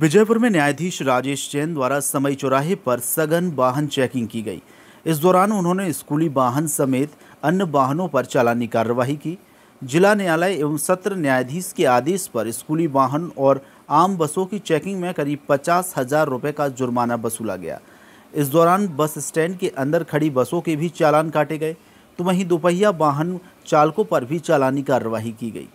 विजयपुर में न्यायाधीश राजेश जैन द्वारा समय चौराहे पर सघन वाहन चेकिंग की गई इस दौरान उन्होंने स्कूली वाहन समेत अन्य वाहनों पर चालानी कार्रवाई की जिला न्यायालय एवं सत्र न्यायाधीश के आदेश पर स्कूली वाहन और आम बसों की चेकिंग में करीब पचास हजार रुपये का जुर्माना वसूला गया इस दौरान बस स्टैंड के अंदर खड़ी बसों के भी चालान काटे गए तो वहीं दोपहिया वाहन चालकों पर भी चालानी कार्रवाई की गई